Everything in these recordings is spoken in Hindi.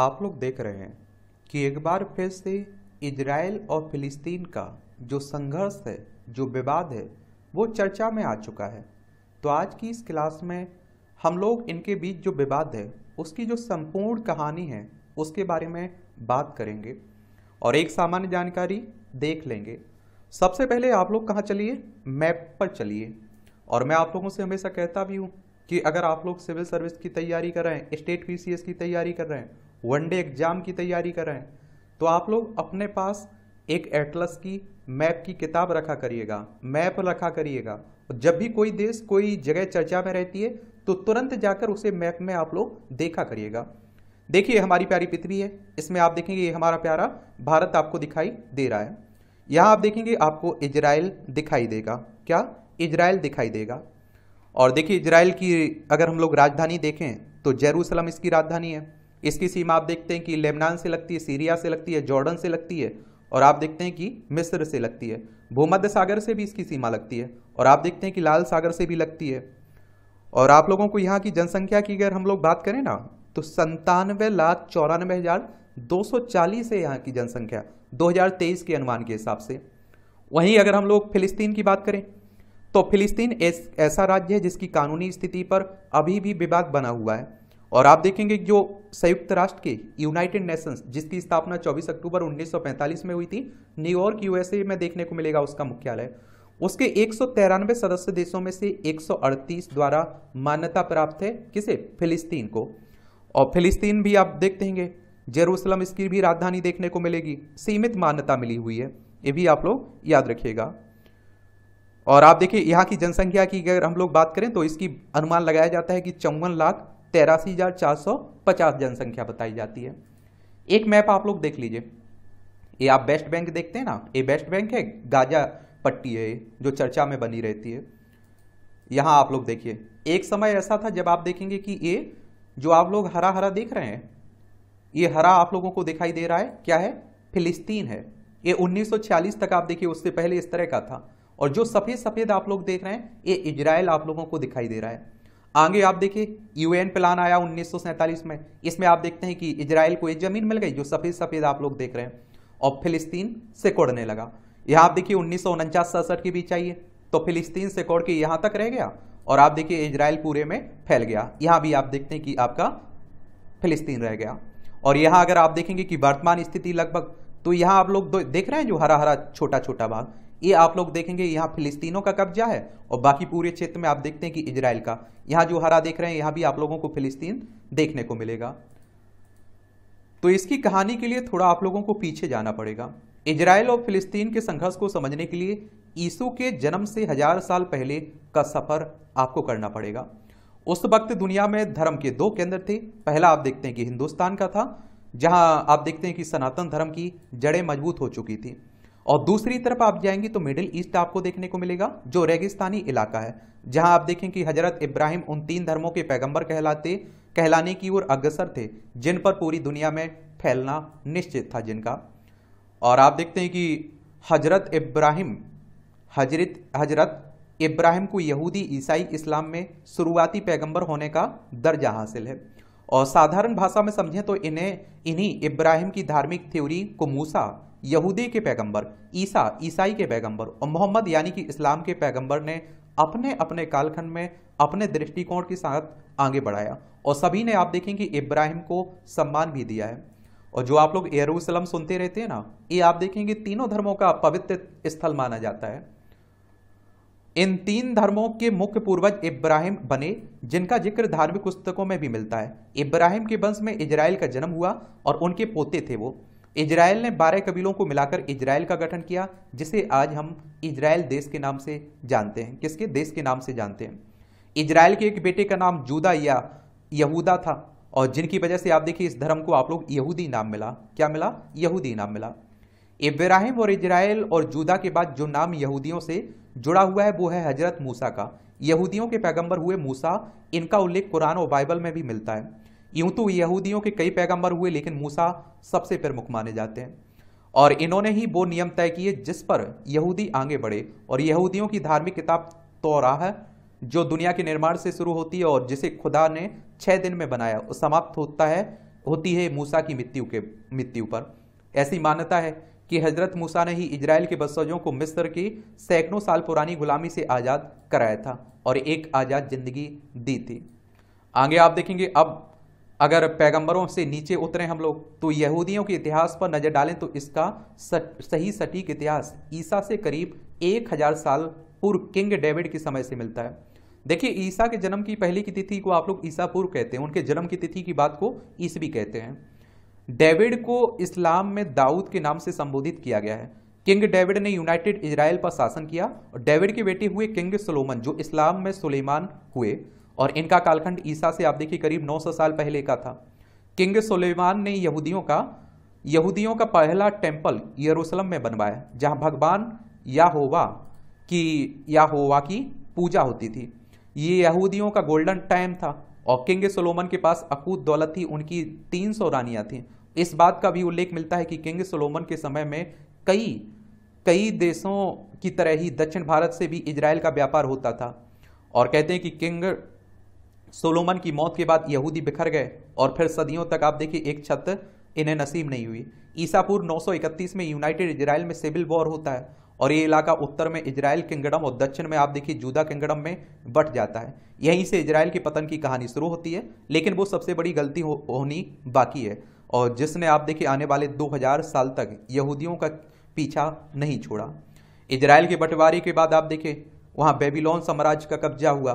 आप लोग देख रहे हैं कि एक बार फिर से इजराइल और फिलिस्तीन का जो संघर्ष है जो विवाद है वो चर्चा में आ चुका है तो आज की इस क्लास में हम लोग इनके बीच जो विवाद है उसकी जो संपूर्ण कहानी है उसके बारे में बात करेंगे और एक सामान्य जानकारी देख लेंगे सबसे पहले आप लोग कहाँ चलिए मैप पर चलिए और मैं आप लोगों से हमेशा कहता भी हूँ कि अगर आप लोग सिविल सर्विस की तैयारी कर रहे हैं स्टेट पीसीएस की तैयारी कर रहे हैं वनडे एग्जाम की तैयारी कर रहे हैं तो आप लोग अपने पास एक एटलस की मैप की किताब रखा करिएगा मैप रखा करिएगा जब भी कोई देश कोई जगह चर्चा में रहती है तो तुरंत जाकर उसे मैप में आप लोग देखा करिएगा देखिए हमारी प्यारी पृथ्वी है इसमें आप देखेंगे ये हमारा प्यारा भारत आपको दिखाई दे रहा है यहाँ आप देखेंगे आपको इजराइल दिखाई देगा क्या इजराइल दिखाई देगा और देखिए इजराइल की अगर हम लोग राजधानी देखें तो जेरूसलम इसकी राजधानी है इसकी सीमा आप देखते हैं कि लेबनान से लगती है सीरिया से लगती है जॉर्डन से लगती है और आप देखते हैं कि मिस्र से लगती है भूमध्य सागर से भी इसकी सीमा लगती है और आप देखते हैं कि लाल सागर से भी लगती है और आप लोगों को यहाँ की जनसंख्या की अगर हम लोग बात करें ना तो संतानवे लाख चौरानवे हज़ार दो सौ चालीस है यहाँ की जनसंख्या 2023 के अनुमान के हिसाब से वहीं अगर हम लोग फिलिस्तीन की बात करें तो फिलिस्तीन ऐसा राज्य है जिसकी कानूनी स्थिति पर अभी भी विवाद बना हुआ है और आप देखेंगे जो संयुक्त राष्ट्र के यूनाइटेड नेशंस जिसकी स्थापना 24 अक्टूबर 1945 में हुई थी न्यूयॉर्क यूएसए में देखने को मिलेगा उसका मुख्यालय उसके एक सदस्य देशों में से 138 द्वारा मान्यता प्राप्त है किसे फिलिस्तीन को और फिलिस्तीन भी आप देखते हैं जेरूसलम इसकी भी राजधानी देखने को मिलेगी सीमित मान्यता मिली हुई है ये भी आप लोग याद रखिएगा और आप देखिए यहाँ की जनसंख्या की अगर हम लोग बात करें तो इसकी अनुमान लगाया जाता है कि चौवन लाख तेरासी हज़ार चार सौ पचास जनसंख्या बताई जाती है एक मैप आप लोग देख लीजिए ये आप बेस्ट बैंक देखते हैं ना ये बेस्ट बैंक है गाजा पट्टी है जो चर्चा में बनी रहती है यहाँ आप लोग देखिए एक समय ऐसा था जब आप देखेंगे कि ये जो आप लोग हरा हरा देख रहे हैं ये हरा आप लोगों को दिखाई दे रहा है क्या है फिलिस्तीन है ये 1946 तक आप देखिए उससे पहले इस तरह का था और जो सफ़ेद सफ़ेद आप लोग देख रहे हैं ये इजराइल आप लोगों को दिखाई दे रहा है आगे आप देखिए यूएन प्लान आया उन्नीस में इसमें आप देखते हैं कि इजराइल को एक जमीन मिल गई जो सफ़ेद सफ़ेद आप लोग देख रहे हैं और फिलिस्तीन से कोड़ने लगा यहाँ आप देखिए उन्नीस सौ के बीच आइए तो फिलिस्तीन से कोड़ के यहाँ तक रह गया और आप देखिए इजराइल पूरे में फैल गया यहाँ भी आप देखते हैं कि आपका फिलिस्तीन रह गया और यहाँ अगर आप देखेंगे कि वर्तमान स्थिति लगभग तो यहाँ आप लोग देख रहे हैं जो हरा हरा छोटा छोटा भाग ये आप लोग देखेंगे यहाँ फिलिस्तीनों का कब्जा है और बाकी पूरे क्षेत्र में आप देखते हैं कि इजराइल का यहाँ जो हरा देख रहे हैं यहाँ भी आप लोगों को फिलिस्तीन देखने को मिलेगा तो इसकी कहानी के लिए थोड़ा आप लोगों को पीछे जाना पड़ेगा इजराइल और फिलिस्तीन के संघर्ष को समझने के लिए ईसु के जन्म से हजार साल पहले का सफर आपको करना पड़ेगा उस वक्त दुनिया में धर्म के दो केंद्र थे पहला आप देखते हैं कि हिंदुस्तान का था जहां आप देखते हैं कि सनातन धर्म की जड़ें मजबूत हो चुकी थी और दूसरी तरफ आप जाएंगे तो मिडिल ईस्ट आपको देखने को मिलेगा जो रेगिस्तानी इलाका है जहां आप देखें कि हजरत इब्राहिम उन तीन धर्मों के पैगंबर कहलाते कहलाने की ओर अग्रसर थे जिन पर पूरी दुनिया में फैलना निश्चित था जिनका और आप देखते हैं कि हजरत इब्राहिम हजरत हजरत इब्राहिम को यहूदी ईसाई इस्लाम में शुरुआती पैगंबर होने का दर्जा हासिल है और साधारण भाषा में समझें तो इन्हें इन्हीं इब्राहिम की धार्मिक थ्योरी को मूसा यहूदी के पैगंबर ईसा ईसाई के पैगंबर और मोहम्मद यानी कि इस्लाम के पैगंबर ने अपने अपने कालखंड में अपने दृष्टिकोण के साथ आगे बढ़ाया और सभी ने आप देखें कि इब्राहिम को सम्मान भी दिया है और जो आप लोग एरूसलम सुनते रहते हैं ना ये आप देखेंगे तीनों धर्मों का पवित्र स्थल माना जाता है इन तीन धर्मों के मुख्य पूर्वज इब्राहिम बने जिनका जिक्र धार्मिक पुस्तकों में भी मिलता है इब्राहिम के वंश में इजराइल का जन्म हुआ और उनके पोते थे वो इजराइल ने 12 कबीलों को मिलाकर इजराइल का गठन किया जिसे आज हम इजराइल देश के नाम से जानते हैं किसके देश के नाम से जानते हैं इजराइल के एक बेटे का नाम जूदा या यहूदा था और जिनकी वजह से आप देखिए इस धर्म को आप लोग यहूदी नाम मिला क्या मिला यहूदी नाम मिला इब्राहिम और इजराइल और जूदा के बाद जो नाम यहूदियों से जुड़ा हुआ है वो है हजरत मूसा का यहूदियों के पैगंबर हुए मूसा इनका उल्लेख कुरान और बाइबल में भी मिलता है यूं तो यहूदियों के कई पैगंबर हुए लेकिन मूसा सबसे प्रमुख माने जाते हैं और इन्होंने ही वो नियम तय किए जिस पर यहूदी आगे बढ़े और यहूदियों की धार्मिक किताब तोरा है जो दुनिया के निर्माण से शुरू होती है और जिसे खुदा ने छः दिन में बनाया समाप्त होता है होती है मूसा की मृत्यु के मृत्यु पर ऐसी मान्यता है कि हजरत मूसा ने ही इजराइल के बसजों को मिस्र की सैकड़ों साल पुरानी गुलामी से आज़ाद कराया था और एक आज़ाद जिंदगी दी थी आगे आप देखेंगे अब अगर पैगंबरों से नीचे उतरे हम लोग तो यहूदियों के इतिहास पर नज़र डालें तो इसका सट, सही सटीक इतिहास ईसा से करीब एक हज़ार साल पूर्व किंग डेविड के समय से मिलता है देखिए ईसा के जन्म की पहले की तिथि को आप लोग ईसा पूर्व कहते हैं उनके जन्म की तिथि की बात को ईसवी कहते हैं डेविड को इस्लाम में दाऊद के नाम से संबोधित किया गया है किंग डेविड ने यूनाइटेड इसराइल पर शासन किया और डेविड के बेटे हुए किंग सोलोमन जो इस्लाम में सुलेमान हुए और इनका कालखंड ईसा से आप देखिए करीब 900 साल पहले का था किंग सुलेमान ने यहूदियों का यहूदियों का पहला टेम्पल यरूशलेम में बनवाया जहाँ भगवान याहोवा की याहोवा की पूजा होती थी ये यहूदियों का गोल्डन टाइम था और किंग सोलोमन के पास अकूत दौलत थी उनकी 300 रानियाँ थीं इस बात का भी उल्लेख मिलता है कि किंग सोलोमन के समय में कई कई देशों की तरह ही दक्षिण भारत से भी इजराइल का व्यापार होता था और कहते हैं कि किंग सोलोमन की मौत के बाद यहूदी बिखर गए और फिर सदियों तक आप देखिए एक छत इन्हें नसीब नहीं हुई ईसापुर 931 में यूनाइटेड इजराइल में सिविल वॉर होता है और ये इलाका उत्तर में इजराइल किंगडम और दक्षिण में आप देखिए जूदा किंगडम में बट जाता है यहीं से इजराइल के पतन की कहानी शुरू होती है लेकिन वो सबसे बड़ी गलती हो, होनी बाकी है और जिसने आप देखिए आने वाले 2000 साल तक यहूदियों का पीछा नहीं छोड़ा इजराइल के बंटवारे के बाद आप देखें वहाँ बेबीलोन साम्राज्य का कब्जा हुआ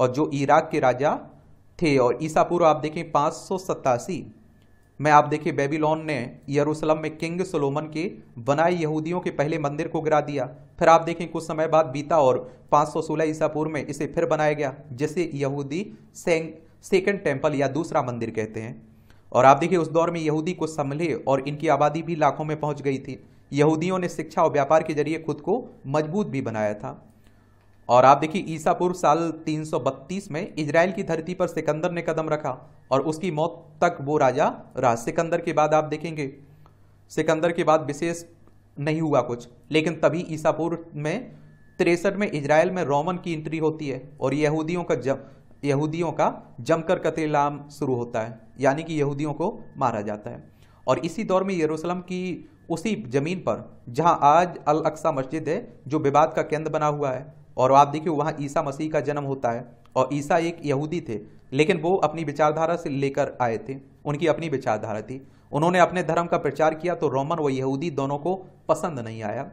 और जो इराक के राजा थे और ईसा पूर्व आप देखें पाँच में आप देखें बेबीलोन ने यरूशलेम में किंग सोलोमन के बनाए यहूदियों के पहले मंदिर को गिरा दिया फिर आप देखें कुछ समय बाद बीता और 516 ईसा पूर्व में इसे फिर बनाया गया जिसे यहूदी सेकेंड टेम्पल या दूसरा मंदिर कहते हैं और आप देखिए उस दौर में यहूदी को संभले और इनकी आबादी भी लाखों में पहुँच गई थी यहूदियों ने शिक्षा और व्यापार के जरिए खुद को मजबूत भी बनाया था और आप देखिए ईसापुर साल 332 में इसराइल की धरती पर सिकंदर ने कदम रखा और उसकी मौत तक वो राजा रहा सिकंदर के बाद आप देखेंगे सिकंदर के बाद विशेष नहीं हुआ कुछ लेकिन तभी ईसापुर में तिरसठ में इसराइल में रोमन की एंट्री होती है और यहूदियों का जम यहूदियों का जमकर कतलाम शुरू होता है यानी कि यहूदियों को मारा जाता है और इसी दौर में यरूशलेम की उसी ज़मीन पर जहां आज अल अक्सा मस्जिद है जो विवाद का केंद्र बना हुआ है और आप देखिए वहाँ ईसा मसीह का जन्म होता है और ईसा एक यहूदी थे लेकिन वो अपनी विचारधारा से लेकर आए थे उनकी अपनी विचारधारा थी उन्होंने अपने धर्म का प्रचार किया तो रोमन व यहूदी दोनों को पसंद नहीं आया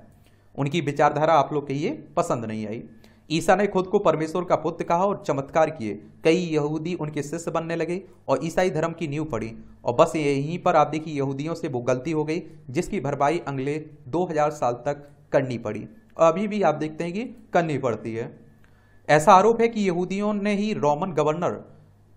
उनकी विचारधारा आप लोग कहिए पसंद नहीं आई ईसा ने खुद को परमेश्वर का पुत्र कहा और चमत्कार किए कई यहूदी उनके शिष्य बनने लगे और ईसाई धर्म की नींव पड़ी और बस यहीं पर आप देखिए यहूदियों से वो गलती हो गई जिसकी भरपाई अगले 2000 साल तक करनी पड़ी अभी भी आप देखते हैं कि करनी पड़ती है ऐसा आरोप है कि यहूदियों ने ही रोमन गवर्नर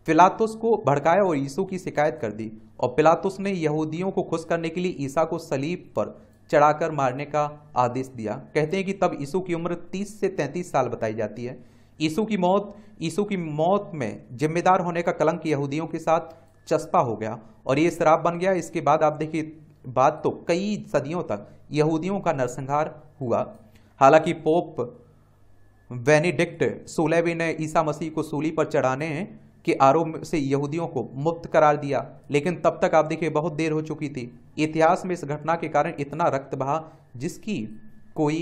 पिलातुस को भड़काया और यीशु की शिकायत कर दी और पिलातुस ने यहूदियों को खुश करने के लिए ईसा को सलीब पर चढ़ाकर मारने का आदेश दिया कहते हैं कि तब यीशु की उम्र 30 से 33 साल बताई जाती है यीशु की मौत यीशु की मौत में जिम्मेदार होने का कलंक यहूदियों के साथ चस्पा हो गया और ये शराब बन गया इसके बाद आप देखिए बात तो कई सदियों तक यहूदियों का नरसंहार हुआ हालांकि पोप वेनिडिक्ट सोलेवे ने ईसा मसीह को सूली पर चढ़ाने के आरोप से यहूदियों को मुक्त करार दिया लेकिन तब तक आप देखिए बहुत देर हो चुकी थी इतिहास में इस घटना के कारण इतना रक्त बहा जिसकी कोई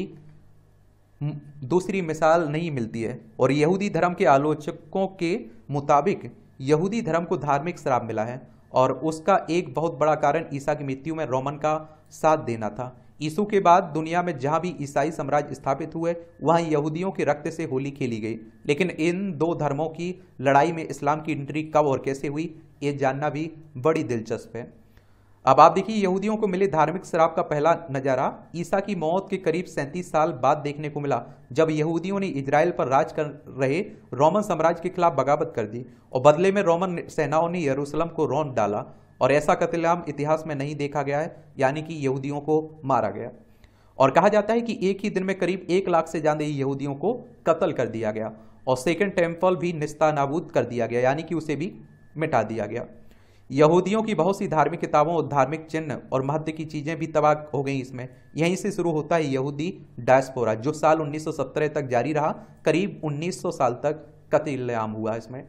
दूसरी मिसाल नहीं मिलती है और यहूदी धर्म के आलोचकों के मुताबिक यहूदी धर्म को धार्मिक श्राप मिला है और उसका एक बहुत बड़ा कारण ईसा की मृत्यु में रोमन का साथ देना था ईसु के बाद दुनिया में जहाँ भी ईसाई साम्राज्य स्थापित हुए वहाँ यहूदियों के रक्त से होली खेली गई लेकिन इन दो धर्मों की लड़ाई में इस्लाम की एंट्री कब और कैसे हुई ये जानना भी बड़ी दिलचस्प है अब आप देखिए यहूदियों को मिले धार्मिक शराब का पहला नज़ारा ईसा की मौत के करीब सैंतीस साल बाद देखने को मिला जब यहूदियों ने इसराइल पर राज कर रहे रोमन साम्राज्य के खिलाफ बगावत कर दी और बदले में रोमन सेनाओं ने यरूशलेम को रौन डाला और ऐसा कतलेआम इतिहास में नहीं देखा गया है यानी कि यहूदियों को मारा गया और कहा जाता है कि एक ही दिन में करीब एक लाख से ज़्यादा यहूदियों को कत्ल कर दिया गया और सेकेंड टेम्पल भी निस्ता नाबूद कर दिया गया यानी कि उसे भी मिटा दिया गया यहूदियों की बहुत सी धार्मिक किताबों और धार्मिक चिन्ह और महत्व की चीज़ें भी तबाह हो गई इसमें यहीं से शुरू होता है यहूदी डायस्पोरा जो साल 1917 तक जारी रहा करीब 1900 साल तक कत्लेआम हुआ इसमें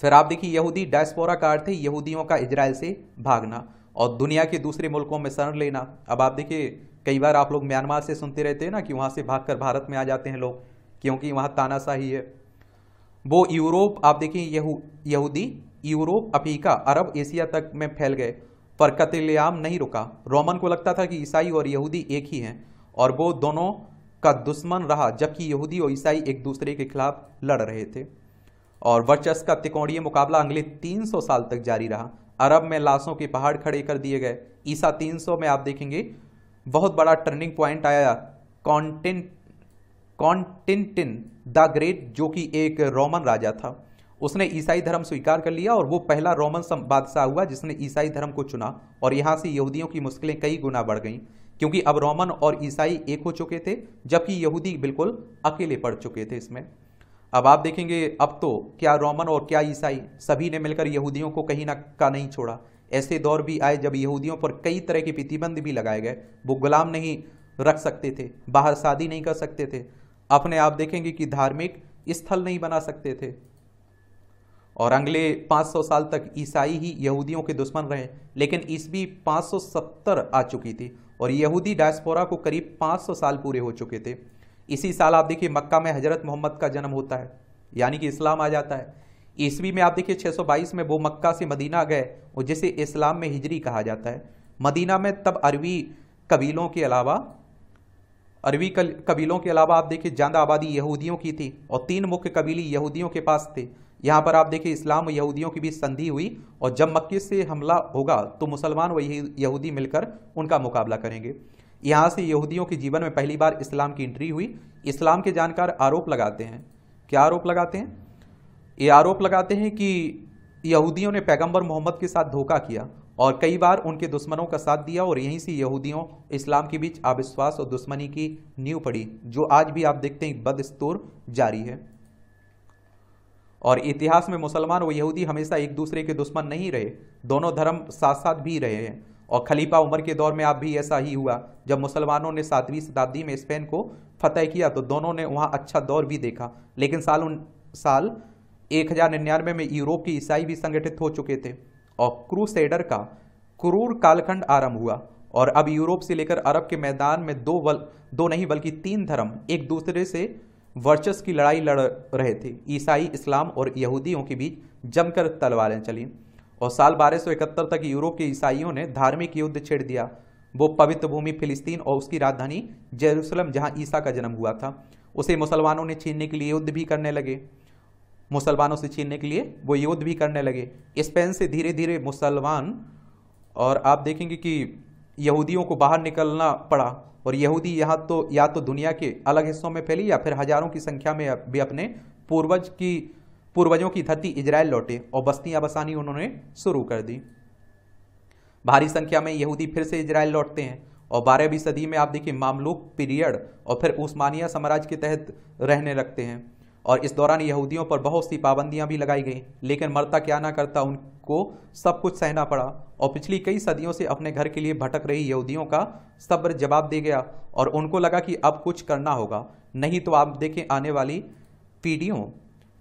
फिर आप देखिए यहूदी डायस्पोरा का अर्थ है यहूदियों का इसराइल से भागना और दुनिया के दूसरे मुल्कों में शरण लेना अब आप देखिए कई बार आप लोग म्यांमार से सुनते रहते हैं ना कि वहाँ से भागकर भारत में आ जाते हैं लोग क्योंकि वहाँ तानाशाही है वो यूरोप आप देखिए यहू यहूदी यूरोप अफ्रीका अरब एशिया तक में फैल गए पर कतलेआम नहीं रुका रोमन को लगता था कि ईसाई और यहूदी एक ही हैं और वो दोनों का दुश्मन रहा जबकि यहूदी और ईसाई एक दूसरे के खिलाफ लड़ रहे थे और वर्चस्व का तिकोणीय मुकाबला अगले 300 साल तक जारी रहा अरब में लाशों के पहाड़ खड़े कर दिए गए ईसा 300 में आप देखेंगे बहुत बड़ा टर्निंग पॉइंट आया कॉन्टिन कॉन्टिनटिन द ग्रेट जो कि एक रोमन राजा था उसने ईसाई धर्म स्वीकार कर लिया और वो पहला रोमन बादशाह हुआ जिसने ईसाई धर्म को चुना और यहाँ से यहूदियों की मुश्किलें कई गुना बढ़ गईं क्योंकि अब रोमन और ईसाई एक हो चुके थे जबकि यहूदी बिल्कुल अकेले पड़ चुके थे इसमें अब आप देखेंगे अब तो क्या रोमन और क्या ईसाई सभी ने मिलकर यहूदियों को कहीं ना का नहीं छोड़ा ऐसे दौर भी आए जब यहूदियों पर कई तरह के प्रतिबंध भी लगाए गए वो गुलाम नहीं रख सकते थे बाहर शादी नहीं कर सकते थे अपने आप देखेंगे कि धार्मिक स्थल नहीं बना सकते थे और अगले 500 साल तक ईसाई ही यहूदियों के दुश्मन रहे लेकिन ईस्वी 570 आ चुकी थी और यहूदी डायस्पोरा को करीब 500 साल पूरे हो चुके थे इसी साल आप देखिए मक्का में हजरत मोहम्मद का जन्म होता है यानी कि इस्लाम आ जाता है ईस्वी में आप देखिए 622 में वो मक्का से मदीना गए और जिसे इस्लाम में हिजरी कहा जाता है मदीना में तब अरबी कबीलों के अलावा अरबी कबीलों के अलावा आप देखिए ज़्यादा आबादी यहूदियों की थी और तीन मुख्य कबीले यहूदियों के पास थे यहाँ पर आप देखिए इस्लाम और यहूदियों की भी संधि हुई और जब मक्के से हमला होगा तो मुसलमान व यहूदी मिलकर उनका मुकाबला करेंगे यहाँ से यहूदियों के जीवन में पहली बार इस्लाम की एंट्री हुई इस्लाम के जानकार आरोप लगाते हैं क्या आरोप लगाते हैं ये आरोप लगाते हैं कि यहूदियों ने पैगंबर मोहम्मद के साथ धोखा किया और कई बार उनके दुश्मनों का साथ दिया और यहीं से यहूदियों इस्लाम के बीच अविश्वास और दुश्मनी की नींव पड़ी जो आज भी आप देखते हैं बदस्तूर जारी है और इतिहास में मुसलमान और यहूदी हमेशा एक दूसरे के दुश्मन नहीं रहे दोनों धर्म साथ साथ भी रहे हैं और खलीफा उमर के दौर में आप भी ऐसा ही हुआ जब मुसलमानों ने सातवीं शताब्दी में स्पेन को फतेह किया तो दोनों ने वहाँ अच्छा दौर भी देखा लेकिन साल उन साल एक हजार निन्यानवे में यूरोप की ईसाई भी संगठित हो चुके थे और क्रूसेडर का क्रूर कालखंड आरंभ हुआ और अब यूरोप से लेकर अरब के मैदान में दो बल दो नहीं बल्कि तीन धर्म एक दूसरे से वर्चस्व की लड़ाई लड़ रहे थे ईसाई इस्लाम और यहूदियों के बीच जमकर तलवारें चलीं और साल 1271 तक यूरोप के ईसाइयों ने धार्मिक युद्ध छेड़ दिया वो पवित्र भूमि फिलिस्तीन और उसकी राजधानी जेरूसलम जहाँ ईसा का जन्म हुआ था उसे मुसलमानों ने छीनने के लिए युद्ध भी करने लगे मुसलमानों से छीनने के लिए वो युद्ध भी करने लगे स्पेन से धीरे धीरे मुसलमान और आप देखेंगे कि यहूदियों को बाहर निकलना पड़ा और यहूदी यहाँ तो या तो दुनिया के अलग हिस्सों में फैली या फिर हजारों की संख्या में भी अपने पूर्वज की पूर्वजों की धरती इजराइल लौटे और बस्तियां बसानी उन्होंने शुरू कर दी भारी संख्या में यहूदी फिर से इजराइल लौटते हैं और बारहवीं सदी में आप देखिए मामलूक पीरियड और फिर उस्मानिया साम्राज्य के तहत रहने लगते हैं और इस दौरान यहूदियों पर बहुत सी पाबंदियां भी लगाई गई लेकिन मरता क्या ना करता उनको सब कुछ सहना पड़ा और पिछली कई सदियों से अपने घर के लिए भटक रही यहूदियों का सब्र जवाब दे गया और उनको लगा कि अब कुछ करना होगा नहीं तो आप देखें आने वाली पीढ़ियों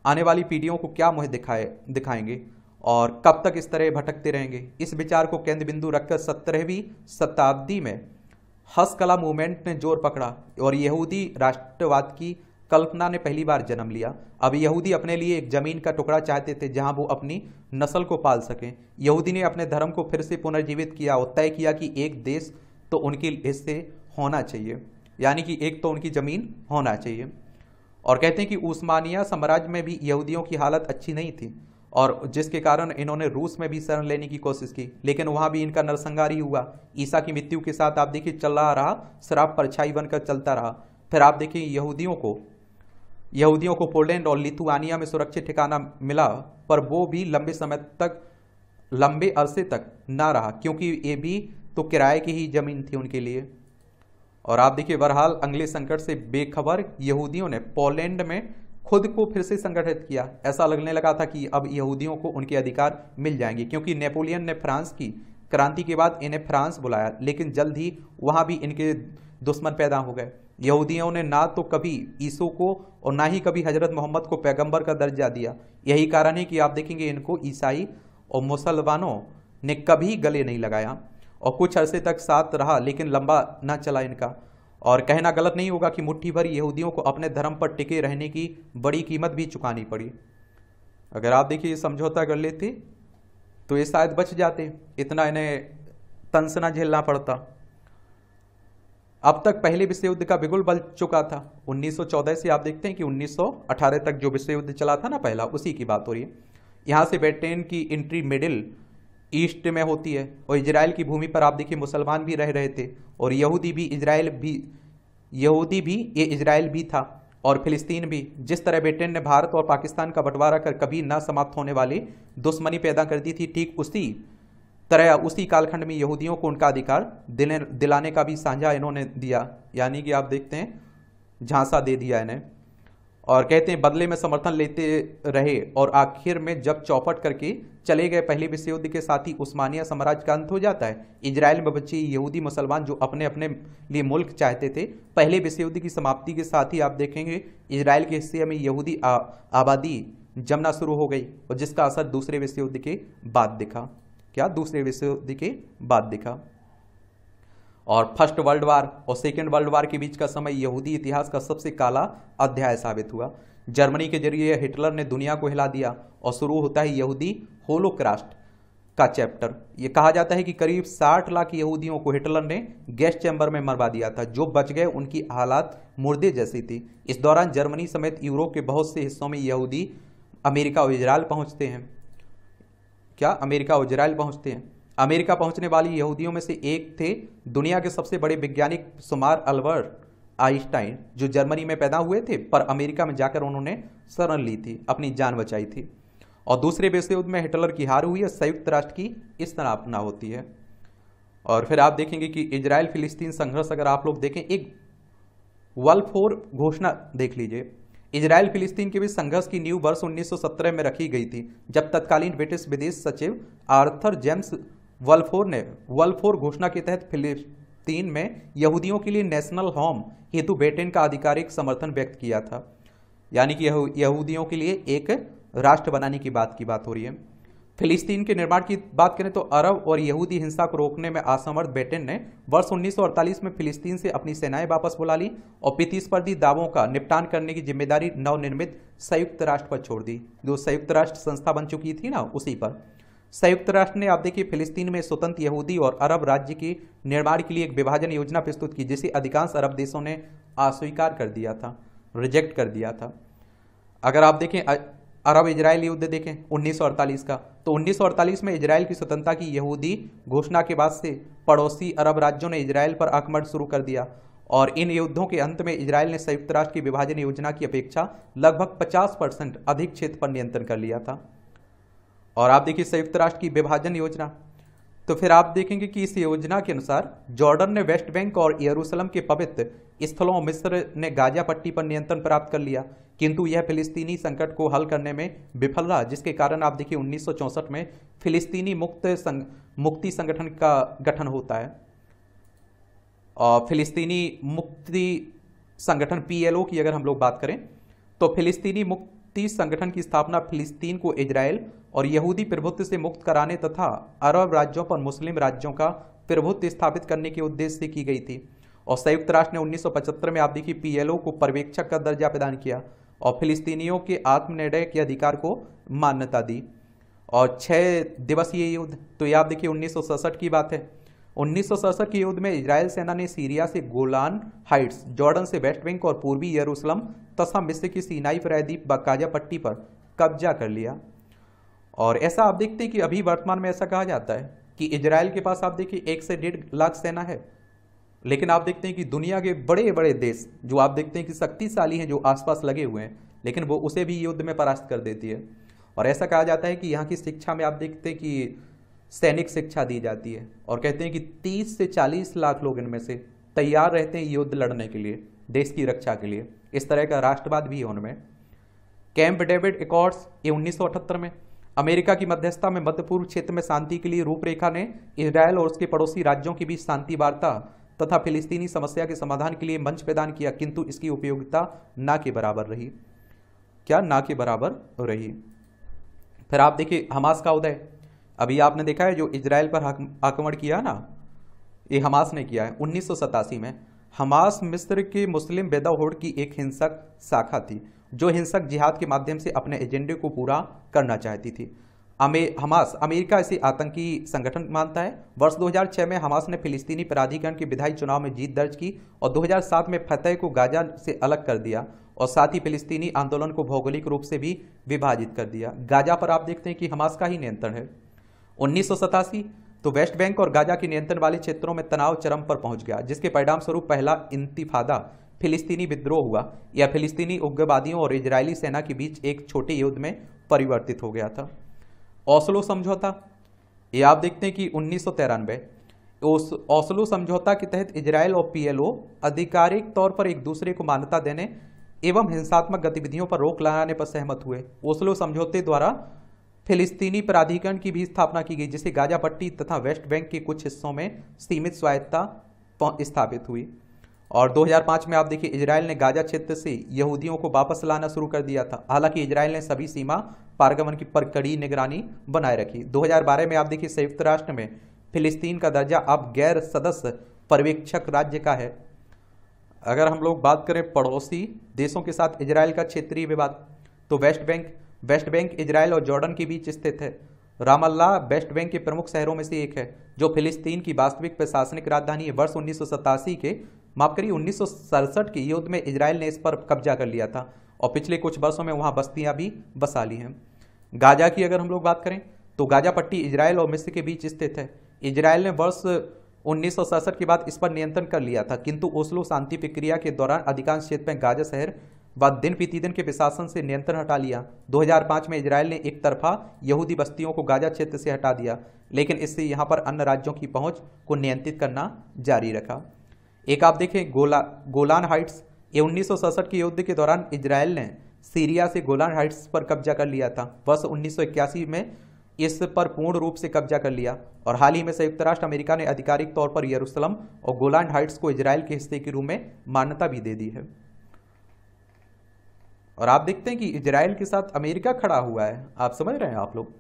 आने वाली पीढ़ियों को क्या मुहे दिखाए दिखाएंगे और कब तक इस तरह भटकते रहेंगे इस विचार को केंद्र बिंदु रखकर सत्रहवीं शताब्दी में हस्तकला मूवमेंट ने जोर पकड़ा और यहूदी राष्ट्रवाद की कल्पना ने पहली बार जन्म लिया अब यहूदी अपने लिए एक जमीन का टुकड़ा चाहते थे जहां वो अपनी नस्ल को पाल सकें यहूदी ने अपने धर्म को फिर से पुनर्जीवित किया और तय किया कि एक देश तो उनके हिस्से होना चाहिए यानी कि एक तो उनकी ज़मीन होना चाहिए और कहते हैं कि उस्मानिया साम्राज्य में भी यहूदियों की हालत अच्छी नहीं थी और जिसके कारण इन्होंने रूस में भी शरण लेने की कोशिश की लेकिन वहाँ भी इनका नरसंहार ही हुआ ईसा की मृत्यु के साथ आप देखिए चल रहा रहा शराब परछाई बनकर चलता रहा फिर आप देखिए यहूदियों को यहूदियों को पोलैंड और लिथुआनिया में सुरक्षित ठिकाना मिला पर वो भी लंबे समय तक लंबे अरसे तक ना रहा क्योंकि ये भी तो किराए की ही ज़मीन थी उनके लिए और आप देखिए बहरहाल अंग्ले संकट से बेखबर यहूदियों ने पोलैंड में खुद को फिर से संगठित किया ऐसा लगने लगा था कि अब यहूदियों को उनके अधिकार मिल जाएंगे क्योंकि नेपोलियन ने फ्रांस की क्रांति के बाद इन्हें फ्रांस बुलाया लेकिन जल्द ही वहाँ भी इनके दुश्मन पैदा हो गए यहूदियों ने ना तो कभी ईसो को और ना ही कभी हजरत मोहम्मद को पैगंबर का दर्जा दिया यही कारण है कि आप देखेंगे इनको ईसाई और मुसलमानों ने कभी गले नहीं लगाया और कुछ अरसे तक साथ रहा लेकिन लंबा न चला इनका और कहना गलत नहीं होगा कि मुट्ठी भर यहूदियों को अपने धर्म पर टिके रहने की बड़ी कीमत भी चुकानी पड़ी अगर आप देखिए समझौता कर लेते तो ये शायद बच जाते इतना इन्हें तंसना झेलना पड़ता अब तक पहले विश्व युद्ध का बिगुल बल चुका था 1914 से आप देखते हैं कि 1918 तक जो विश्व युद्ध चला था ना पहला उसी की बात हो रही है यहाँ से ब्रिटेन की एंट्री मिडिल ईस्ट में होती है और इजराइल की भूमि पर आप देखिए मुसलमान भी रह रहे थे और यहूदी भी इजराइल भी यहूदी भी ये इजराइल भी था और फिलिस्तीन भी जिस तरह ब्रिटेन ने भारत और पाकिस्तान का बंटवारा कर कभी ना समाप्त होने वाली दुश्मनी पैदा कर दी थी ठीक उसी तरह उसी कालखंड में यहूदियों को उनका अधिकार दिलाने का भी साझा इन्होंने दिया यानी कि आप देखते हैं झांसा दे दिया इन्हें और कहते हैं बदले में समर्थन लेते रहे और आखिर में जब चौपट करके चले गए पहले विश्व युद्ध के साथ ही उस्मानिया साम्राज्य का अंत हो जाता है इजराइल में बच्चे यहूदी मुसलमान जो अपने अपने लिए मुल्क चाहते थे पहले विश्व युद्ध की समाप्ति के साथ ही आप देखेंगे इजराइल के हिस्से में यहूदी आबादी जमना शुरू हो गई और जिसका असर दूसरे विश्व युद्ध के बाद दिखा क्या दूसरे विश्व युद्ध के बाद दिखा और फर्स्ट वर्ल्ड वार और सेकेंड वर्ल्ड वार के बीच का समय यहूदी इतिहास का सबसे काला अध्याय साबित हुआ जर्मनी के जरिए हिटलर ने दुनिया को हिला दिया और शुरू होता है यहूदी होलोक्रास्ट का चैप्टर ये कहा जाता है कि करीब 60 लाख यहूदियों को हिटलर ने गैस चैम्बर में मरवा दिया था जो बच गए उनकी हालात मुर्दे जैसी थी इस दौरान जर्मनी समेत यूरोप के बहुत से हिस्सों में यहूदी अमेरिका और इजराइल पहुँचते हैं क्या अमेरिका और इजराइल पहुँचते हैं अमेरिका पहुंचने वाली यहूदियों में से एक थे दुनिया के सबसे बड़े वैज्ञानिक सुमार अल्बर्ट आइंस्टाइन जो जर्मनी में पैदा हुए थे पर अमेरिका में जाकर उन्होंने शरण ली थी अपनी जान बचाई थी और दूसरे विश्वयुद्ध में हिटलर की हार हुई है संयुक्त राष्ट्र की इस तरह अपना होती है और फिर आप देखेंगे कि इसराइल फिलिस्तीन संघर्ष अगर आप लोग देखें एक वर्ल्ड फोर घोषणा देख लीजिए इसराइल फिलिस्तीन के बीच संघर्ष की नींव वर्ष 1917 में रखी गई थी जब तत्कालीन ब्रिटिश विदेश सचिव आर्थर जेम्स वल्फोर ने वल्फोर घोषणा के तहत फिलिस्तीन में यहूदियों के लिए नेशनल होम हेतु ब्रिटेन का आधिकारिक समर्थन व्यक्त किया था यानी कि यहूदियों के लिए एक राष्ट्र बनाने की बात की बात हो रही है फिलिस्तीन के निर्माण की बात करें तो अरब और यहूदी हिंसा को रोकने में असमर्थ ब्रिटेन ने वर्ष 1948 में फिलिस्तीन से अपनी सेनाएं वापस बुला ली और प्रतिस्पर्धी दावों का निपटान करने की जिम्मेदारी नवनिर्मित संयुक्त राष्ट्र पर छोड़ दी जो संयुक्त राष्ट्र संस्था बन चुकी थी ना उसी पर संयुक्त राष्ट्र ने आप देखिए फिलिस्तीन में स्वतंत्र यहूदी और अरब राज्य के निर्माण के लिए एक विभाजन योजना प्रस्तुत की जिसे अधिकांश अरब देशों ने अस्वीकार कर दिया था रिजेक्ट कर दिया था अगर आप देखें अरब इजराइल युद्ध देखें 1948 का तो 1948 में इजराइल की स्वतंत्रता की यहूदी घोषणा के बाद से पड़ोसी अरब राज्यों ने इजराइल पर आक्रमण शुरू कर दिया और इन युद्धों के अंत में इजराइल ने संयुक्त राष्ट्र की विभाजन योजना की अपेक्षा लगभग 50 परसेंट अधिक क्षेत्र पर नियंत्रण कर लिया था और आप देखिए संयुक्त राष्ट्र की विभाजन योजना तो फिर आप देखेंगे कि इस योजना के अनुसार जॉर्डन ने वेस्ट बैंक और यरूशलम के पवित्र स्थलों मिस्र ने गाजा पट्टी पर नियंत्रण प्राप्त कर लिया किंतु यह फिलिस्तीनी संकट को हल करने में विफल रहा जिसके कारण आप देखिए उन्नीस में फिलिस्तीनी मुक्त संग, मुक्ति संगठन का गठन होता है और फिलिस्तीनी मुक्ति संगठन पीएलओ की अगर हम लोग बात करें तो फिलिस्तीनी मुक्ति संगठन की स्थापना फिलिस्तीन को इजराइल और यहूदी प्रभुत्व से मुक्त कराने तथा अरब राज्यों पर मुस्लिम राज्यों का प्रभुत्व स्थापित करने के उद्देश्य से की गई थी और संयुक्त राष्ट्र ने 1975 में आप देखिए पीएलओ को पर्यवेक्षक का दर्जा प्रदान किया और फिलिस्तीनियों के आत्मनिर्णय के अधिकार को मान्यता दी और छः दिवसीय युद्ध तो ये आप देखिए उन्नीस की बात है उन्नीस के युद्ध में इसराइल सेना ने सीरिया से गोलान हाइट्स जॉर्डन से वेस्ट बैंक और पूर्वी यरूशलम तथा मिस्र की सीनाई प्रायद्वीप बकाजा पट्टी पर कब्जा कर लिया और ऐसा आप देखते हैं कि अभी वर्तमान में ऐसा कहा जाता है कि इजराइल के पास आप देखिए एक से डेढ़ लाख सेना है लेकिन आप देखते हैं कि दुनिया के बड़े बड़े देश जो आप देखते हैं कि शक्तिशाली हैं जो आसपास लगे हुए हैं लेकिन वो उसे भी युद्ध में परास्त कर देती है और ऐसा कहा जाता है कि यहाँ की शिक्षा में आप देखते हैं कि सैनिक शिक्षा दी जाती है और कहते हैं कि 30 से 40 लाख लोग इनमें से तैयार रहते हैं युद्ध लड़ने के लिए देश की रक्षा के लिए इस तरह का राष्ट्रवाद भी है उनमें कैंप डेविड एकॉर्ड्स ये उन्नीस में अमेरिका की मध्यस्थता में मध्य पूर्व क्षेत्र में शांति के लिए रूपरेखा ने इसराइल और उसके पड़ोसी राज्यों के बीच शांति वार्ता तथा फिलिस्तीनी समस्या के समाधान के लिए मंच प्रदान किया किंतु इसकी उपयोगिता ना के बराबर रही क्या ना के बराबर रही फिर आप देखिए हमास का उदय अभी आपने देखा है जो इसराइल पर आक्रमण किया ना ये हमास ने किया है उन्नीस में हमास मिस्र के मुस्लिम बेदा होड़ की एक हिंसक शाखा थी जो हिंसक जिहाद के माध्यम से अपने एजेंडे को पूरा करना चाहती थी अमे हमास अमेरिका इसे आतंकी संगठन मानता है वर्ष 2006 में हमास ने फिलिस्तीनी प्राधिकरण के विधायी चुनाव में जीत दर्ज की और 2007 में फतेह को गाजा से अलग कर दिया और साथ ही फिलिस्तीनी आंदोलन को भौगोलिक रूप से भी विभाजित कर दिया गाजा पर आप देखते हैं कि हमास का ही नियंत्रण है उन्नीस तो वेस्ट बैंक और गाजा के नियंत्रण वाले क्षेत्रों में तनाव चरम पर पहुंच गया जिसके परिणामस्वरूप पहला इंतिफादा फिलिस्तीनी विद्रोह हुआ या फिलिस्तीनी उग्रवादियों और इजरायली सेना के बीच एक छोटे युद्ध में परिवर्तित हो गया था ओसलो समझौता ये आप देखते हैं कि उन्नीस उस ओसलो समझौता के तहत इजराइल और पीएलओ आधिकारिक तौर पर एक दूसरे को मान्यता देने एवं हिंसात्मक गतिविधियों पर रोक लगाने पर सहमत हुए ओसलो समझौते द्वारा फिलिस्तीनी प्राधिकरण की भी स्थापना की गई जिसे गाजा पट्टी तथा वेस्ट बैंक के कुछ हिस्सों में सीमित स्वायत्ता स्थापित हुई और 2005 में आप देखिए इसराइल ने गाजा क्षेत्र से यहूदियों को वापस लाना शुरू कर दिया था हालांकि इसराइल ने सभी सीमा पारगमन की पर कड़ी निगरानी बनाए रखी 2012 में आप देखिए संयुक्त राष्ट्र में फिलिस्तीन का दर्जा अब गैर सदस्य पर्यवेक्षक राज्य का है अगर हम लोग बात करें पड़ोसी देशों के साथ इसराइल का क्षेत्रीय विवाद तो West Bank West Bank Israel और जॉर्डन के बीच स्थित है रामल्ला वेस्ट बैंक के प्रमुख शहरों में से एक है जो फिलिस्तीन की वास्तविक प्रशासनिक राजधानी वर्ष उन्नीस के माफ करिए उन्नीस के युद्ध में इसराइल ने इस पर कब्जा कर लिया था और पिछले कुछ वर्षों में वहाँ बस्तियाँ भी बसा ली हैं गाजा की अगर हम लोग बात करें तो गाजा पट्टी इसराइल और मिस्र के बीच स्थित है इसराइल ने वर्ष उन्नीस के बाद इस पर नियंत्रण कर लिया था किंतु ओस्लो शांति प्रक्रिया के दौरान अधिकांश क्षेत्र में गाजा शहर व दिन प्रतिदिन के प्रशासन से नियंत्रण हटा लिया 2005 में इसराइल ने एक तरफा यहूदी बस्तियों को गाजा क्षेत्र से हटा दिया लेकिन इससे यहाँ पर अन्य राज्यों की पहुँच को नियंत्रित करना जारी रखा एक आप देखें गोला गोलान हाइट्स ये उन्नीस के युद्ध के दौरान इसराइल ने सीरिया से गोलान हाइट्स पर कब्जा कर लिया था वर्ष उन्नीस में इस पर पूर्ण रूप से कब्जा कर लिया और हाल ही में संयुक्त राष्ट्र अमेरिका ने आधिकारिक तौर पर यरूशलम और गोलान हाइट्स को इसराइल के हिस्से के रूप में मान्यता भी दे दी है और आप देखते हैं कि इसराइल के साथ अमेरिका खड़ा हुआ है आप समझ रहे हैं आप लोग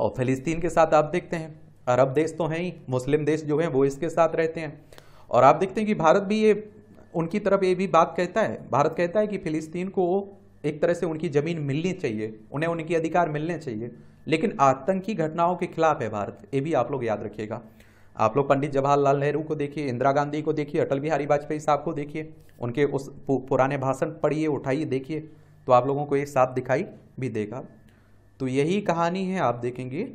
और फिलिस्तीन के साथ आप देखते हैं अरब देश तो हैं ही मुस्लिम देश जो हैं वो इसके साथ रहते हैं और आप देखते हैं कि भारत भी ये उनकी तरफ ये भी बात कहता है भारत कहता है कि फिलिस्तीन को एक तरह से उनकी ज़मीन मिलनी चाहिए उन्हें उनके अधिकार मिलने चाहिए लेकिन आतंकी घटनाओं के खिलाफ है भारत ये भी आप लोग याद रखिएगा आप लोग पंडित जवाहरलाल नेहरू को देखिए इंदिरा गांधी को देखिए अटल बिहारी वाजपेयी साहब को देखिए उनके उस पुराने भाषण पढ़िए उठाइए देखिए तो आप लोगों को एक साथ दिखाई भी देगा तो यही कहानी है आप देखेंगे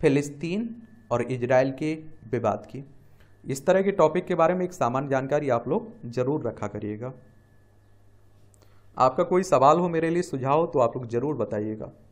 फिलिस्तीन और इजराइल के विवाद की इस तरह के टॉपिक के बारे में एक सामान्य जानकारी आप लोग जरूर रखा करिएगा आपका कोई सवाल हो मेरे लिए सुझाव तो आप लोग जरूर बताइएगा